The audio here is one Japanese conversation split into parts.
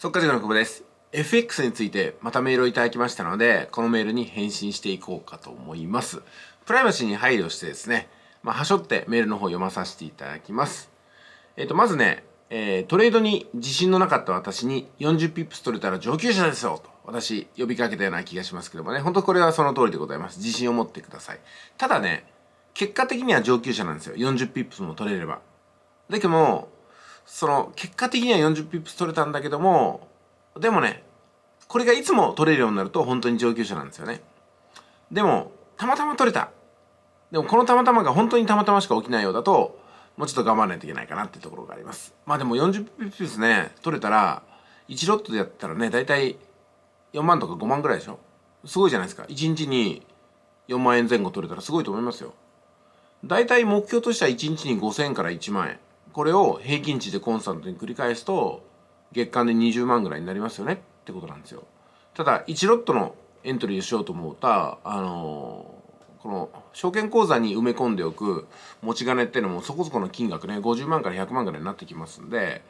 そっか稼塾の久保です。FX についてまたメールをいただきましたので、このメールに返信していこうかと思います。プライバシーに配慮してですね、まあ、はしょってメールの方読まさせていただきます。えっ、ー、と、まずね、えー、トレードに自信のなかった私に40ピップス取れたら上級者ですよと私呼びかけたような気がしますけどもね、本当これはその通りでございます。自信を持ってください。ただね、結果的には上級者なんですよ。40ピップスも取れれば。だけども、その、結果的には40ピップス取れたんだけども、でもね、これがいつも取れるようになると本当に上級者なんですよね。でも、たまたま取れた。でもこのたまたまが本当にたまたましか起きないようだと、もうちょっと頑張らないといけないかなっていうところがあります。まあでも40ピップスね、取れたら、1ロットでやったらね、だいたい4万とか5万ぐらいでしょすごいじゃないですか。1日に4万円前後取れたらすごいと思いますよ。大体目標としては1日に5000から1万円。これを平均値でコンスタントに繰り返すと月間で20万ぐらいになりますよねってことなんですよただ1ロットのエントリーしようと思うたあのー、この証券口座に埋め込んでおく持ち金っていうのもそこそこの金額ね50万から100万ぐらいになってきますんで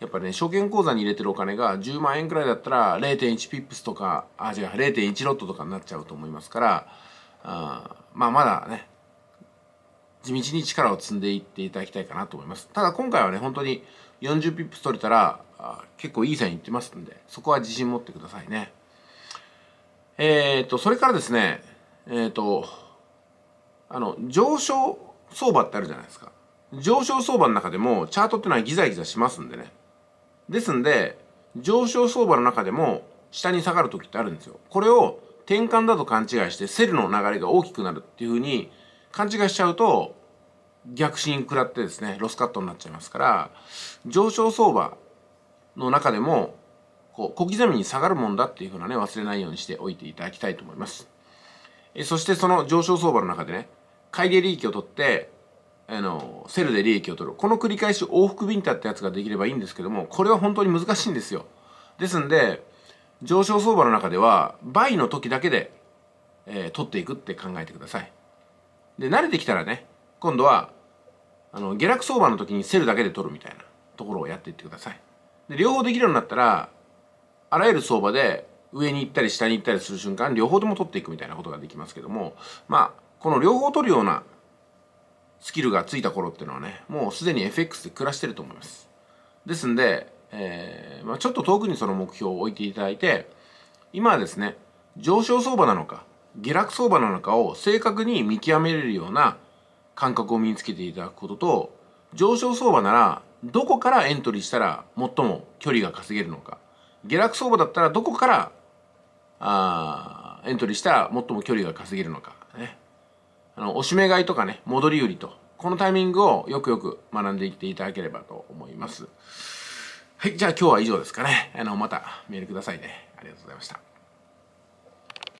やっぱね証券口座に入れてるお金が10万円くらいだったら0.1ピップスとかあ違う0.1ロットとかになっちゃうと思いますからあまあまだね地道に力を積んでいっていただきたいかなと思います。ただ今回はね、本当に40ピップス取れたら、結構いい線いってますんで、そこは自信持ってくださいね。えっ、ー、と、それからですね、えっ、と、あの、上昇相場ってあるじゃないですか。上昇相場の中でも、チャートってのはギザギザしますんでね。ですんで、上昇相場の中でも、下に下がる時ってあるんですよ。これを転換だと勘違いして、セルの流れが大きくなるっていうふうに勘違いしちゃうと、逆進食らってですねロスカットになっちゃいますから上昇相場の中でもこう小刻みに下がるもんだっていうふうなね忘れないようにしておいていただきたいと思いますえそしてその上昇相場の中でね買いで利益を取ってあのセルで利益を取るこの繰り返し往復ビンタってやつができればいいんですけどもこれは本当に難しいんですよですんで上昇相場の中では倍の時だけで、えー、取っていくって考えてくださいで慣れてきたらね今度はあの下落相場の時にセルだけで取るみたいなところをやっていってくださいで両方できるようになったらあらゆる相場で上に行ったり下に行ったりする瞬間両方とも取っていくみたいなことができますけどもまあこの両方取るようなスキルがついた頃っていうのはねもうすでに FX で暮らしてると思いますですんで、えーまあ、ちょっと遠くにその目標を置いていただいて今はですね上昇相場なのか下落相場なのかを正確に見極めれるような感覚を身につけていただくことと上昇相場ならどこからエントリーしたら最も距離が稼げるのか下落相場だったらどこからあエントリーしたら最も距離が稼げるのか、ね、あのおしめ買いとかね戻り売りとこのタイミングをよくよく学んでいっていただければと思いますはいじゃあ今日は以上ですかねあのまたメールくださいねありがとうございました